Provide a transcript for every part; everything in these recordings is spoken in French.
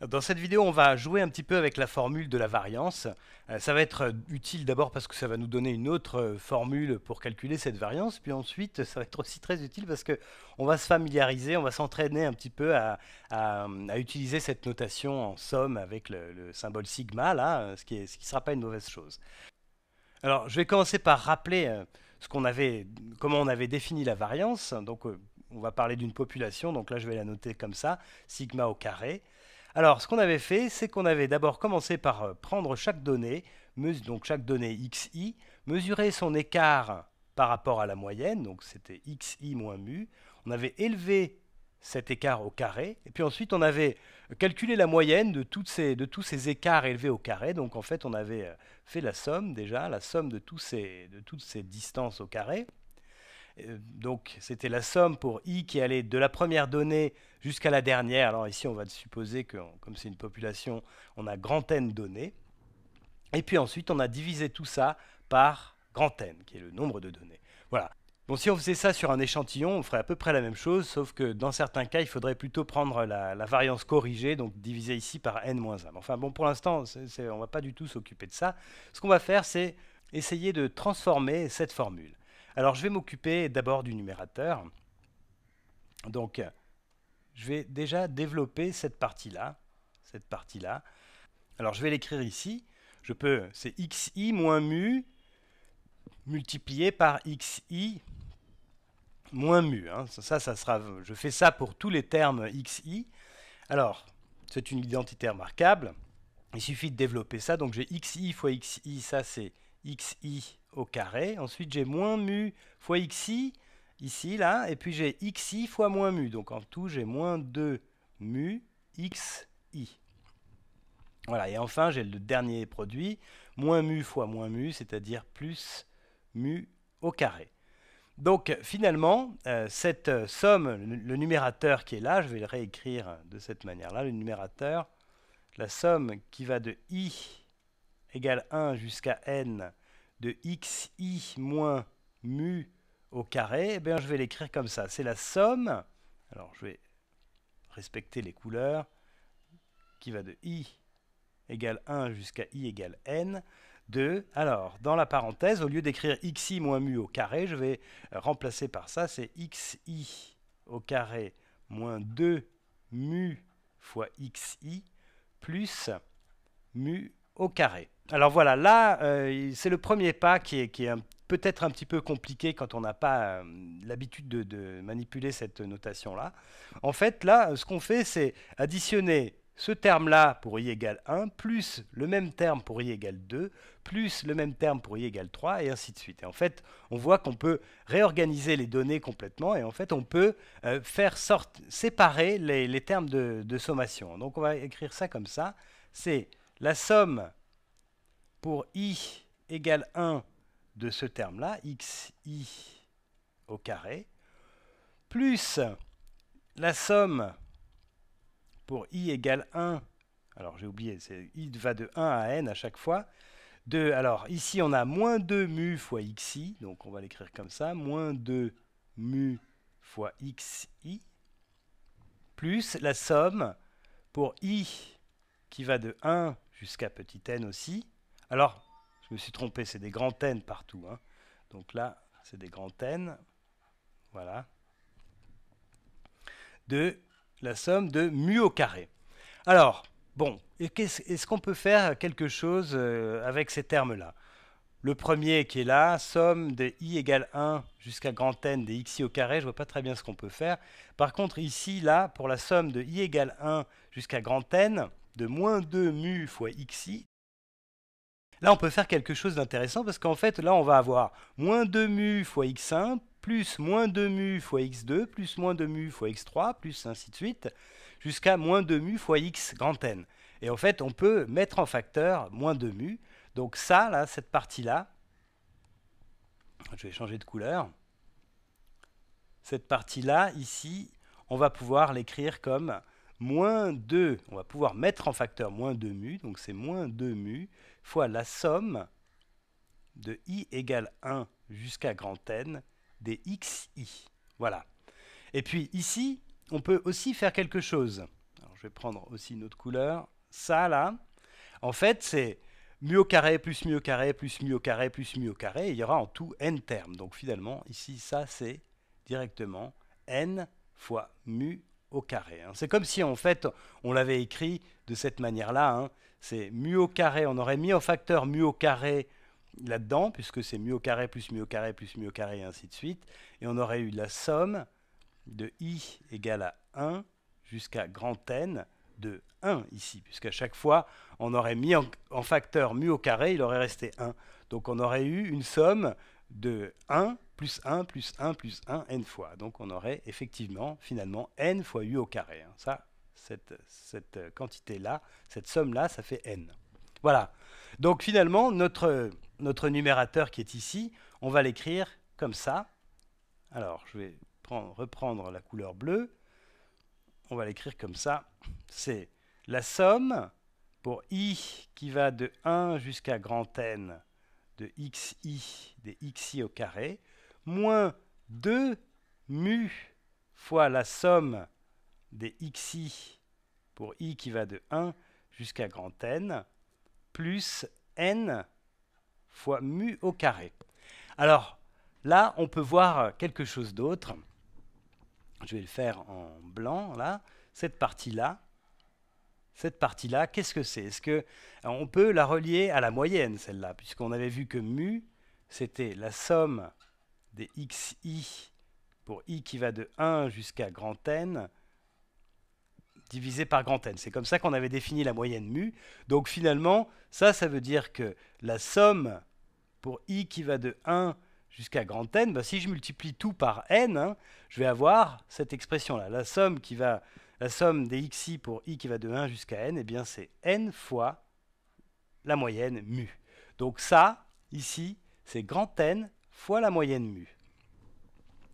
Dans cette vidéo, on va jouer un petit peu avec la formule de la variance. Euh, ça va être euh, utile d'abord parce que ça va nous donner une autre euh, formule pour calculer cette variance, puis ensuite ça va être aussi très utile parce qu'on va se familiariser, on va s'entraîner un petit peu à, utiliser cette notation en somme avec le, symbole sigma, là, ce qui ne sera pas une mauvaise chose. Alors, je vais commencer par rappeler comment on avait défini la variance. Donc, on va parler d'une population, donc là je vais la noter comme ça, sigma au carré. Alors, ce qu'on avait fait, c'est qu'on avait d'abord commencé par euh, prendre chaque donnée, donc chaque donnée xi, mesurer son écart par rapport à la moyenne, donc c'était xi moins mu. On avait élevé cet écart au carré, et puis ensuite on avait calculé la moyenne de, ces, de tous ces écarts élevés au carré, donc en fait on avait euh, fait la somme déjà, la somme de, tous ces, de toutes ces distances au carré. Euh, donc c'était la somme pour i qui allait de la première donnée jusqu'à la dernière. Alors ici, on va supposer que comme c'est une population, on a grand n données. Et puis ensuite, on a divisé tout ça par grand n, qui est le nombre de données. Voilà. Bon, si on faisait ça sur un échantillon, on ferait à peu près la même chose, sauf que dans certains cas, il faudrait plutôt prendre la, variance corrigée, donc diviser ici par n-1. Enfin bon, pour l'instant, on ne va pas du tout s'occuper de ça. Ce qu'on va faire, c'est essayer de transformer cette formule. Alors je vais m'occuper d'abord du numérateur. Donc je vais déjà développer cette partie-là, cette partie-là. Alors je vais l'écrire ici. Je peux, c'est xi moins mu multiplié par xi moins mu. Hein. Ça, ça sera, je fais ça pour tous les termes xi. Alors, c'est une identité remarquable. Il suffit de développer ça. Donc j'ai xi fois xi, ça c'est xi au carré. Ensuite, j'ai moins mu fois xi, ici, là, et puis j'ai xi fois moins mu. Donc en tout, j'ai moins 2 mu xi. Voilà, et enfin, j'ai le dernier produit, moins mu fois moins mu, c'est-à-dire plus mu au carré. Donc finalement, euh, cette somme, le numérateur qui est là, je vais le réécrire de cette manière-là, le numérateur, la somme qui va de i égale 1 jusqu'à n de xi moins mu au carré, eh bien, je vais l'écrire comme ça. C'est la somme, alors je vais respecter les couleurs, qui va de i égale 1 jusqu'à i égale n, de, alors, dans la parenthèse, au lieu d'écrire xi moins mu au carré, je vais remplacer par ça, c'est xi au carré moins 2 mu fois xi plus mu au carré. Alors voilà, là, euh, c'est le premier pas qui est, peut-être un petit peu compliqué quand on n'a pas euh, l'habitude de, manipuler cette notation-là. En fait, là, ce qu'on fait, c'est additionner ce terme-là pour i égale 1, plus le même terme pour i égale 2, plus le même terme pour i égale 3, et ainsi de suite. Et en fait, on voit qu'on peut réorganiser les données complètement, et en fait, on peut euh, faire sorte, séparer les, termes de, de, sommation. Donc, on va écrire ça comme ça. C'est la somme pour i égale 1 de ce terme-là, xi au carré, plus la somme pour i égale 1, alors j'ai oublié, i va de 1 à n à chaque fois, de, alors ici on a moins 2 mu fois xi, donc on va l'écrire comme ça, moins 2 mu fois xi, plus la somme pour i qui va de 1 jusqu'à petit n aussi. Alors, je me suis trompé, c'est des grands n partout. Hein. Donc là, c'est des grands n. Voilà. De la somme de mu au carré. Alors, bon, est-ce qu'on peut faire quelque chose euh, avec ces termes-là Le premier qui est là, somme de i égale 1 jusqu'à grand n des xi au carré, je vois pas très bien ce qu'on peut faire. Par contre, ici, là, pour la somme de i égale 1 jusqu'à grand n, de moins 2 mu fois i. là on peut faire quelque chose d'intéressant parce qu'en fait là on va avoir moins 2 mu fois x1 plus moins 2 mu fois x2 plus moins 2 mu fois x3 plus ainsi de suite jusqu'à moins 2 mu fois x grand n. Et en fait on peut mettre en facteur moins 2 mu. Donc ça là, cette partie là, je vais changer de couleur. Cette partie là ici, on va pouvoir l'écrire comme moins 2, on va pouvoir mettre en facteur moins 2 mu, donc c'est moins 2 mu fois la somme de i égale 1 jusqu'à grand n des xi. Voilà. Et puis ici, on peut aussi faire quelque chose. je vais prendre aussi une autre couleur. Ça là, en fait, c'est mu au carré plus mu au carré plus mu au carré plus mu au carré. il y aura en tout n termes. Donc finalement, ici, ça c'est directement n fois mu au carré. Hein. C'est comme si en fait on l'avait écrit de cette manière-là. Hein. C'est mu au carré, on aurait mis en facteur mu au carré là-dedans, puisque c'est mu au carré plus mu au carré plus mu au carré et ainsi de suite. Et on aurait eu la somme de i égale à 1 jusqu'à grand n de 1 ici, puisqu'à chaque fois on aurait mis en, en facteur mu au carré, il aurait resté 1. Donc on aurait eu une somme de 1 plus 1 plus 1 plus 1 n fois. Donc on aurait effectivement finalement n fois u au carré. Hein. Ça, cette, quantité-là, cette somme-là, ça fait n. Voilà. Donc finalement, notre, notre numérateur qui est ici, on va l'écrire comme ça. Alors, je vais reprendre la couleur bleue. On va l'écrire comme ça. C'est la somme pour i qui va de 1 jusqu'à grand n de xi des xi au carré moins 2 mu fois la somme des xi pour i qui va de 1 jusqu'à grand N plus n fois mu au carré. Alors là, on peut voir quelque chose d'autre. Je vais le faire en blanc, là. Cette partie-là, cette partie-là, qu'est-ce que c'est Est-ce que on peut la relier à la moyenne, celle-là, puisqu'on avait vu que mu, c'était la somme des xi pour i qui va de 1 jusqu'à grand n divisé par grand n. C'est comme ça qu'on avait défini la moyenne mu. Donc finalement, ça, ça veut dire que la somme pour i qui va de 1 jusqu'à grand n, bah, si je multiplie tout par n, hein, je vais avoir cette expression-là. La somme qui va la somme des xi pour i qui va de 1 jusqu'à n, et eh bien c'est n fois la moyenne mu. Donc ça, ici, c'est grand N fois la moyenne mu.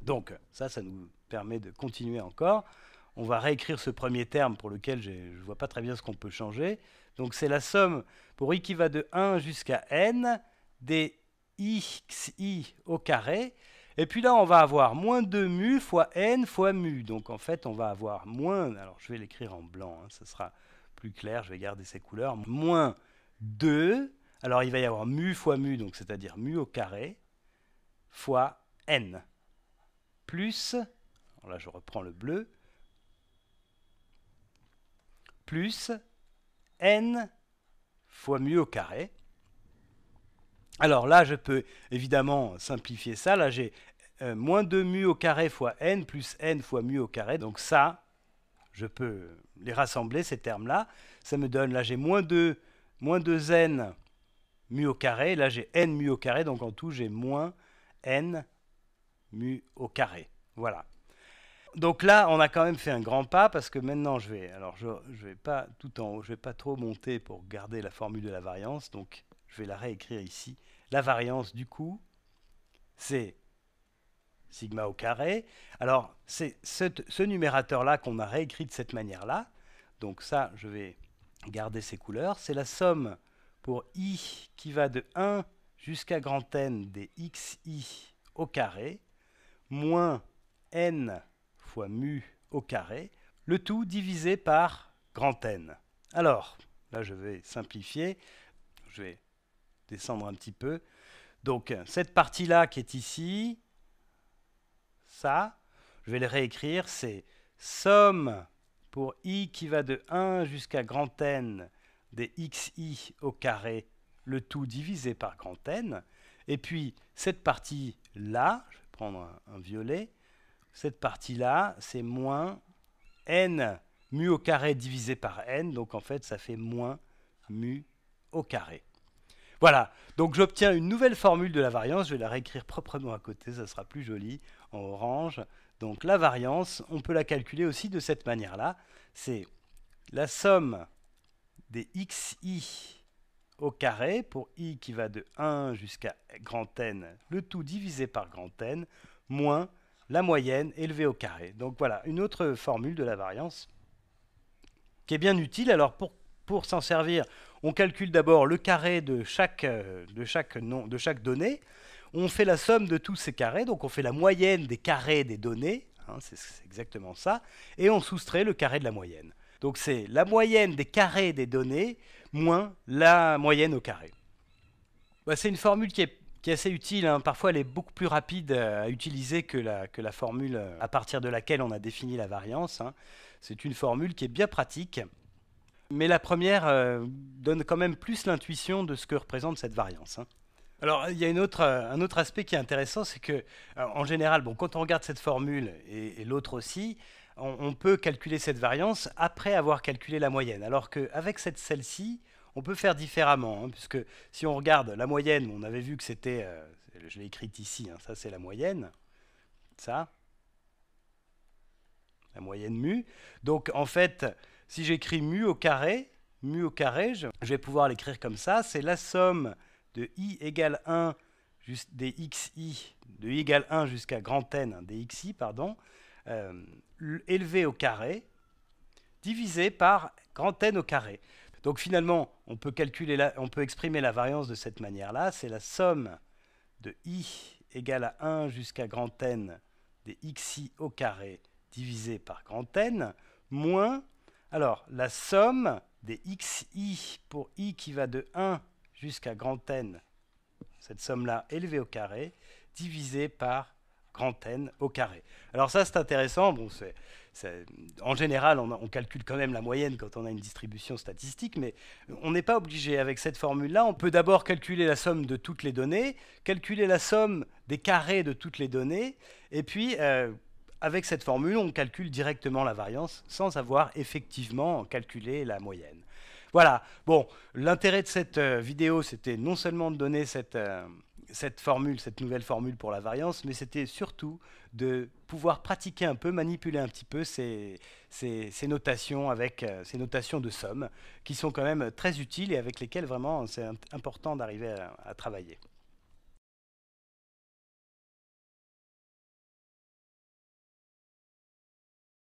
Donc ça, ça nous permet de continuer encore. On va réécrire ce premier terme pour lequel je ne vois pas très bien ce qu'on peut changer. Donc c'est la somme pour i qui va de 1 jusqu'à n des xi au carré et puis là, on va avoir moins 2 mu fois n fois mu. Donc en fait, on va avoir moins, alors je vais l'écrire en blanc, ça hein, sera plus clair, je vais garder ces couleurs, moins 2, alors il va y avoir mu fois mu, donc c'est-à-dire mu au carré, fois n, plus, alors là je reprends le bleu, plus n fois mu au carré, alors là, je peux évidemment simplifier ça. Là, j'ai euh, moins 2 mu au carré fois n plus n fois mu au carré. Donc ça, je peux les rassembler, ces termes-là. Ça me donne, là, j'ai moins 2, moins 2n mu au carré. Là, j'ai n mu au carré. Donc en tout, j'ai moins n mu au carré. Voilà. Donc là, on a quand même fait un grand pas parce que maintenant, je vais, alors je, vais pas tout en haut, je vais pas trop monter pour garder la formule de la variance. Donc je vais la réécrire ici. La variance du coup, c'est sigma au carré. Alors, c'est ce, numérateur-là qu'on a réécrit de cette manière-là. Donc ça, je vais garder ces couleurs. C'est la somme pour i qui va de 1 jusqu'à grand n des xi au carré, moins n fois mu au carré, le tout divisé par grand n. Alors, là je vais simplifier, je vais descendre un petit peu. Donc cette partie-là qui est ici, ça, je vais le réécrire, c'est somme pour i qui va de 1 jusqu'à grand n des xi au carré, le tout divisé par grand n. Et puis cette partie-là, je vais prendre un, violet, cette partie-là, c'est moins n mu au carré divisé par n, donc en fait ça fait moins mu au carré. Voilà. Donc j'obtiens une nouvelle formule de la variance. Je vais la réécrire proprement à côté, ça sera plus joli en orange. Donc la variance, on peut la calculer aussi de cette manière-là. C'est la somme des xi au carré pour i qui va de 1 jusqu'à grand n, le tout divisé par grand n, moins la moyenne élevée au carré. Donc voilà, une autre formule de la variance qui est bien utile. Alors pour, pour s'en servir, on calcule d'abord le carré de chaque, euh, de, chaque donnée. On fait la somme de tous ces carrés, donc on fait la moyenne des carrés des données, hein, c'est exactement ça, et on soustrait le carré de la moyenne. Donc c'est la moyenne des carrés des données moins la moyenne au carré. Bah, c'est une formule qui est, assez utile, hein. parfois elle est beaucoup plus rapide euh, à utiliser que la, que la, formule euh, à partir de laquelle on a défini la variance. Hein. C'est une formule qui est bien pratique mais la première euh, donne quand même plus l'intuition de ce que représente cette variance. Hein. Alors, il y a une autre, euh, un autre aspect qui est intéressant, c'est que, euh, en général, bon, quand on regarde cette formule et, l'autre aussi, on, peut calculer cette variance après avoir calculé la moyenne. Alors qu'avec celle-ci, on peut faire différemment, hein, puisque si on regarde la moyenne, on avait vu que c'était, je l'ai écrite ici, hein, ça c'est la moyenne, ça, la moyenne mu. Donc en fait, si j'écris mu au carré, mu au carré, je, vais pouvoir l'écrire comme ça. C'est la somme de i égale 1 des xi, de i 1 jusqu'à grand n, hein, des xi, pardon, euh, élevé au carré, divisé par grand n au carré. Donc finalement, on peut, calculer on peut exprimer la variance de cette manière-là. C'est la somme de i égale à 1 jusqu'à grand n des xi au carré divisé par grand n, moins alors, la somme des xi pour i qui va de 1 jusqu'à grand N, cette somme-là élevée au carré, divisée par grand N au carré. Alors ça, c'est intéressant. Bon, en général, on, calcule quand même la moyenne quand on a une distribution statistique, mais on n'est pas obligé avec cette formule-là. On peut d'abord calculer la somme de toutes les données, calculer la somme des carrés de toutes les données, et puis... Euh, avec cette formule, on calcule directement la variance sans avoir effectivement calculé la moyenne. Voilà, bon, l'intérêt de cette euh, vidéo, c'était non seulement de donner euh, cette, formule, cette nouvelle formule pour la variance, mais c'était surtout de pouvoir pratiquer un peu, manipuler un petit peu ces, notations avec euh, ces notations de somme qui sont quand même très utiles et avec lesquelles vraiment c'est important d'arriver à travailler.